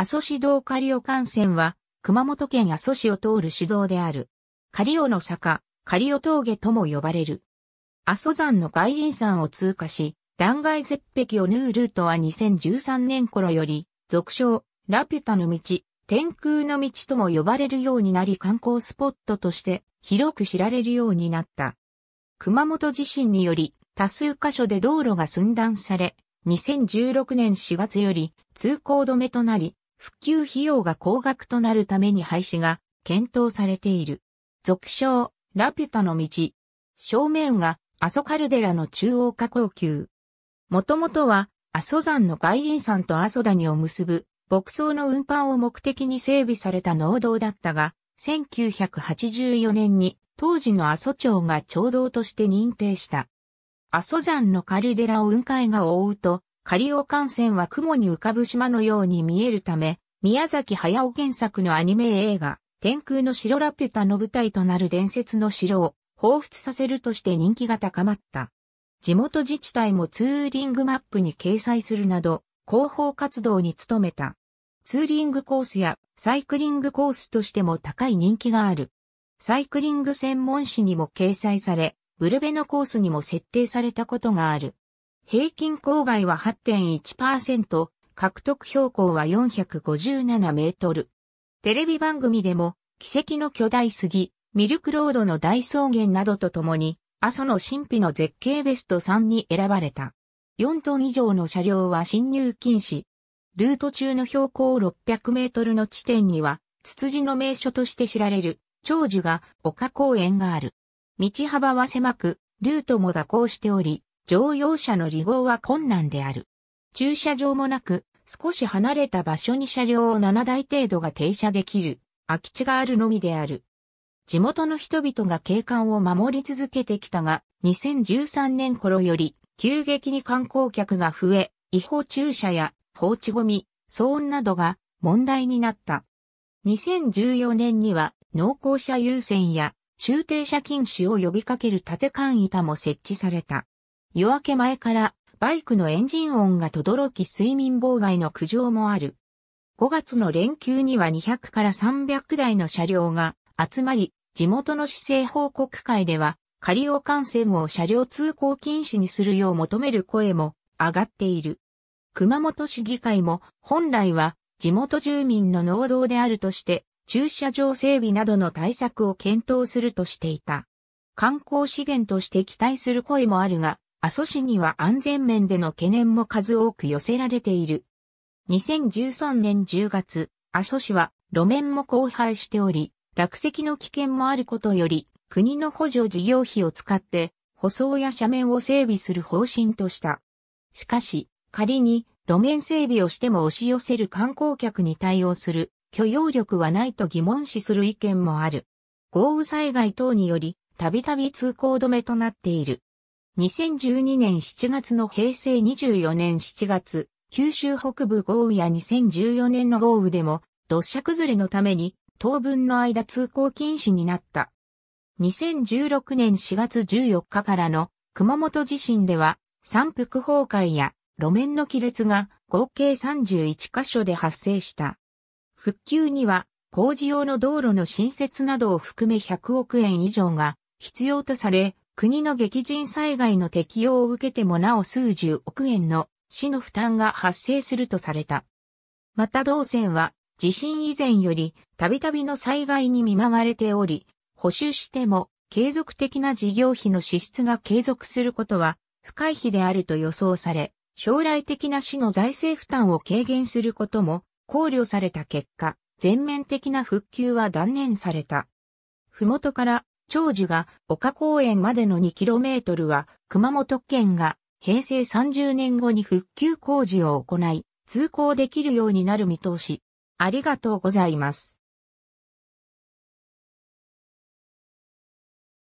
阿蘇市道カリオ幹線は、熊本県阿蘇市を通る市道である。カリオの坂、カリオ峠とも呼ばれる。阿蘇山の外輪山を通過し、断崖絶壁を縫うルートは2013年頃より、俗称、ラピュタの道、天空の道とも呼ばれるようになり観光スポットとして広く知られるようになった。熊本地震により多数箇所で道路が寸断され、2016年4月より通行止めとなり、復旧費用が高額となるために廃止が検討されている。俗称、ラピュタの道。正面が阿蘇カルデラの中央下工級。もともとは阿蘇山の外輪山と阿蘇谷を結ぶ牧草の運搬を目的に整備された農道だったが、1984年に当時の阿蘇町が町道として認定した。阿蘇山のカルデラを雲海が覆うと、仮オ艦船は雲に浮かぶ島のように見えるため、宮崎駿原作のアニメ映画、天空の城ラピュタの舞台となる伝説の城を彷彿させるとして人気が高まった。地元自治体もツーリングマップに掲載するなど、広報活動に努めた。ツーリングコースやサイクリングコースとしても高い人気がある。サイクリング専門誌にも掲載され、ブルベのコースにも設定されたことがある。平均勾配は8.1%、獲得標高は457メートル。テレビ番組でも、奇跡の巨大杉、ミルクロードの大草原などとともに、阿蘇の神秘の絶景ベスト3に選ばれた。4トン以上の車両は進入禁止。ルート中の標高600メートルの地点には、ツツジの名所として知られる、長寿が丘公園がある。道幅は狭く、ルートも蛇行しており、乗用車の離合は困難である。駐車場もなく、少し離れた場所に車両を7台程度が停車できる、空き地があるのみである。地元の人々が景観を守り続けてきたが、2013年頃より、急激に観光客が増え、違法駐車や放置ゴミ、騒音などが問題になった。2014年には、濃厚車優先や、終停車禁止を呼びかける縦間板も設置された。夜明け前からバイクのエンジン音が轟き睡眠妨害の苦情もある。5月の連休には200から300台の車両が集まり、地元の市政報告会では、仮用幹線を車両通行禁止にするよう求める声も上がっている。熊本市議会も本来は地元住民の農道であるとして駐車場整備などの対策を検討するとしていた。観光資源として期待する声もあるが、阿蘇市には安全面での懸念も数多く寄せられている。2013年10月、阿蘇市は路面も荒廃しており、落石の危険もあることより、国の補助事業費を使って、舗装や斜面を整備する方針とした。しかし、仮に路面整備をしても押し寄せる観光客に対応する許容力はないと疑問視する意見もある。豪雨災害等により、たびたび通行止めとなっている。2012年7月の平成24年7月、九州北部豪雨や2014年の豪雨でも土砂崩れのために当分の間通行禁止になった。2016年4月14日からの熊本地震では山腹崩壊や路面の亀裂が合計31カ所で発生した。復旧には工事用の道路の新設などを含め100億円以上が必要とされ、国の激甚災害の適用を受けてもなお数十億円の市の負担が発生するとされた。また同線は地震以前よりたびたびの災害に見舞われており、補修しても継続的な事業費の支出が継続することは不回避であると予想され、将来的な市の財政負担を軽減することも考慮された結果、全面的な復旧は断念された。ふもとから長寿が丘公園までの 2km は熊本県が平成30年後に復旧工事を行い、通行できるようになる見通し。ありがとうございます。